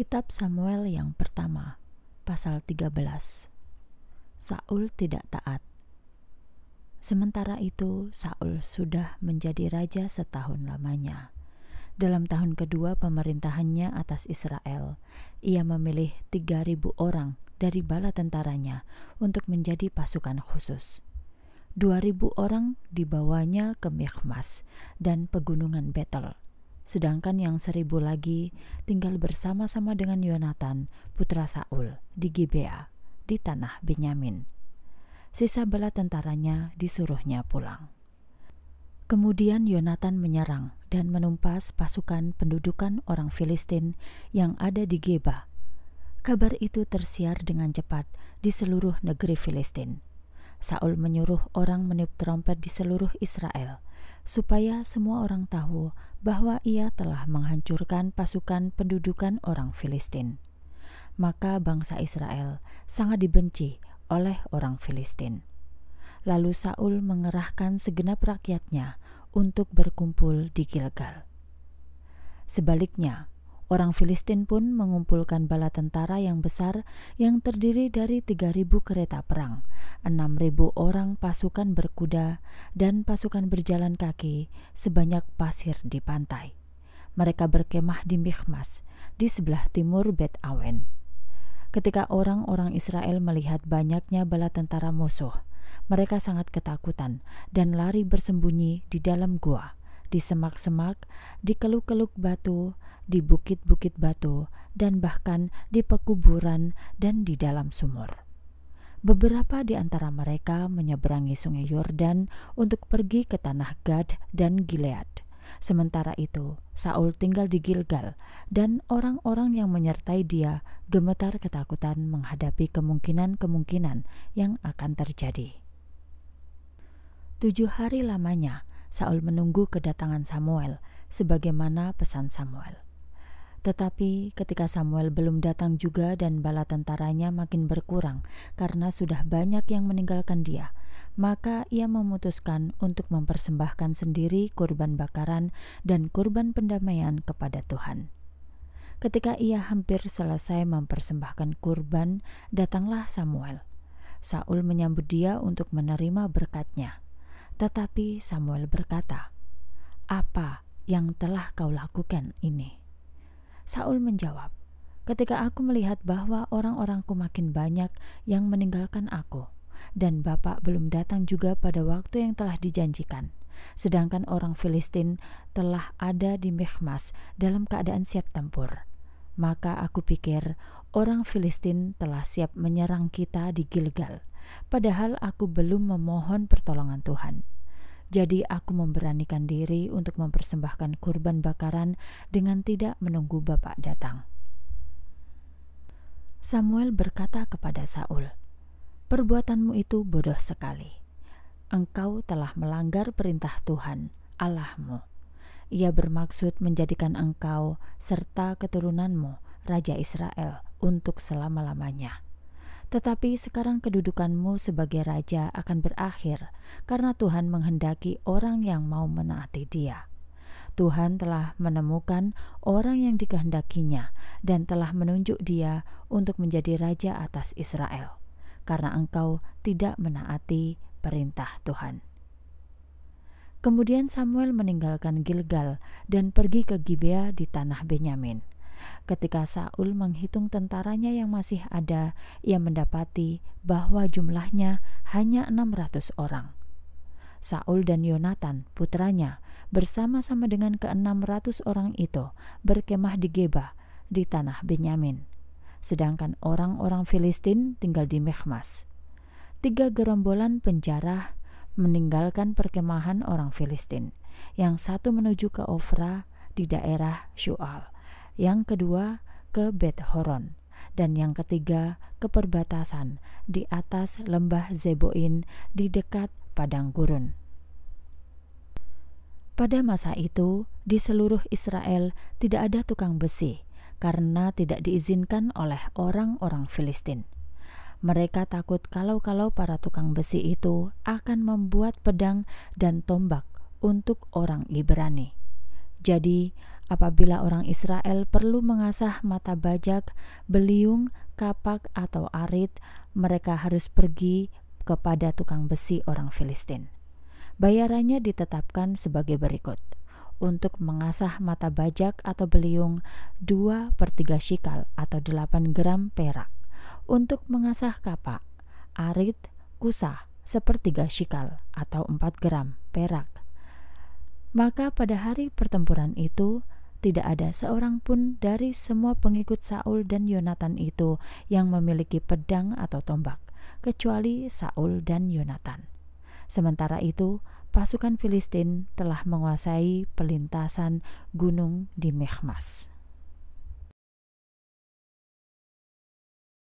Kitab Samuel yang pertama, pasal 13. Saul tidak taat. Sementara itu, Saul sudah menjadi raja setahun lamanya. Dalam tahun kedua pemerintahannya atas Israel, ia memilih 3000 orang dari bala tentaranya untuk menjadi pasukan khusus. 2000 orang dibawanya ke Mikmas dan pegunungan Betel sedangkan yang seribu lagi tinggal bersama-sama dengan Yonatan, putra Saul, di Gibea, di tanah Benyamin. Sisa bela tentaranya disuruhnya pulang. Kemudian Yonatan menyerang dan menumpas pasukan pendudukan orang Filistin yang ada di Geba. Kabar itu tersiar dengan cepat di seluruh negeri Filistin Saul menyuruh orang meniup trompet di seluruh Israel, supaya semua orang tahu bahwa ia telah menghancurkan pasukan pendudukan orang Filistin. Maka bangsa Israel sangat dibenci oleh orang Filistin. Lalu Saul mengerahkan segenap rakyatnya untuk berkumpul di Gilgal. Sebaliknya, Orang Filistin pun mengumpulkan bala tentara yang besar yang terdiri dari 3.000 kereta perang, 6.000 orang pasukan berkuda, dan pasukan berjalan kaki sebanyak pasir di pantai. Mereka berkemah di Mikmas, di sebelah timur Bet Awen. Ketika orang-orang Israel melihat banyaknya bala tentara musuh, mereka sangat ketakutan dan lari bersembunyi di dalam gua di semak-semak, di keluk-keluk batu, di bukit-bukit batu, dan bahkan di pekuburan dan di dalam sumur. Beberapa di antara mereka menyeberangi sungai Yordan untuk pergi ke tanah Gad dan Gilead. Sementara itu, Saul tinggal di Gilgal, dan orang-orang yang menyertai dia gemetar ketakutan menghadapi kemungkinan-kemungkinan yang akan terjadi. Tujuh hari lamanya Saul menunggu kedatangan Samuel sebagaimana pesan Samuel. Tetapi ketika Samuel belum datang juga dan bala tentaranya makin berkurang karena sudah banyak yang meninggalkan dia, maka ia memutuskan untuk mempersembahkan sendiri kurban bakaran dan kurban pendamaian kepada Tuhan. Ketika ia hampir selesai mempersembahkan kurban, datanglah Samuel. Saul menyambut dia untuk menerima berkatnya. Tetapi Samuel berkata, "Apa yang telah kau lakukan ini?" Saul menjawab, "Ketika aku melihat bahwa orang-orangku makin banyak yang meninggalkan aku, dan bapak belum datang juga pada waktu yang telah dijanjikan, sedangkan orang Filistin telah ada di Mekhmas dalam keadaan siap tempur." Maka aku pikir orang Filistin telah siap menyerang kita di Gilgal, padahal aku belum memohon pertolongan Tuhan. Jadi aku memberanikan diri untuk mempersembahkan kurban bakaran dengan tidak menunggu Bapak datang. Samuel berkata kepada Saul, "Perbuatanmu itu bodoh sekali. Engkau telah melanggar perintah Tuhan, Allahmu, ia bermaksud menjadikan engkau serta keturunanmu Raja Israel untuk selama-lamanya. Tetapi sekarang kedudukanmu sebagai raja akan berakhir karena Tuhan menghendaki orang yang mau menaati Dia. Tuhan telah menemukan orang yang dikehendakinya dan telah menunjuk Dia untuk menjadi raja atas Israel, karena engkau tidak menaati perintah Tuhan. Kemudian Samuel meninggalkan Gilgal dan pergi ke Gibea di tanah Benyamin. Ketika Saul menghitung tentaranya yang masih ada, ia mendapati bahwa jumlahnya hanya 600 orang. Saul dan Yonatan, putranya, bersama-sama dengan ke-600 orang itu berkemah di Geba, di tanah Benyamin. Sedangkan orang-orang Filistin tinggal di Mehmas. Tiga gerombolan penjarah meninggalkan perkemahan orang Filistin. Yang satu menuju ke Ofra di daerah Shu'al, yang kedua ke Bet Horon, dan yang ketiga ke perbatasan di atas lembah Zeboin di dekat padang gurun. Pada masa itu, di seluruh Israel tidak ada tukang besi karena tidak diizinkan oleh orang-orang Filistin. Mereka takut kalau-kalau para tukang besi itu akan membuat pedang dan tombak untuk orang Ibrani. Jadi, apabila orang Israel perlu mengasah mata bajak, beliung, kapak, atau arit, mereka harus pergi kepada tukang besi orang Filistin. Bayarannya ditetapkan sebagai berikut untuk mengasah mata bajak atau beliung 2 per 3 shikal atau 8 gram perak untuk mengasah kapak, arit, kusa, sepertiga shikal atau 4 gram perak. Maka pada hari pertempuran itu, tidak ada seorang pun dari semua pengikut Saul dan Yonatan itu yang memiliki pedang atau tombak, kecuali Saul dan Yonatan. Sementara itu, pasukan Filistin telah menguasai pelintasan gunung di Mehmas.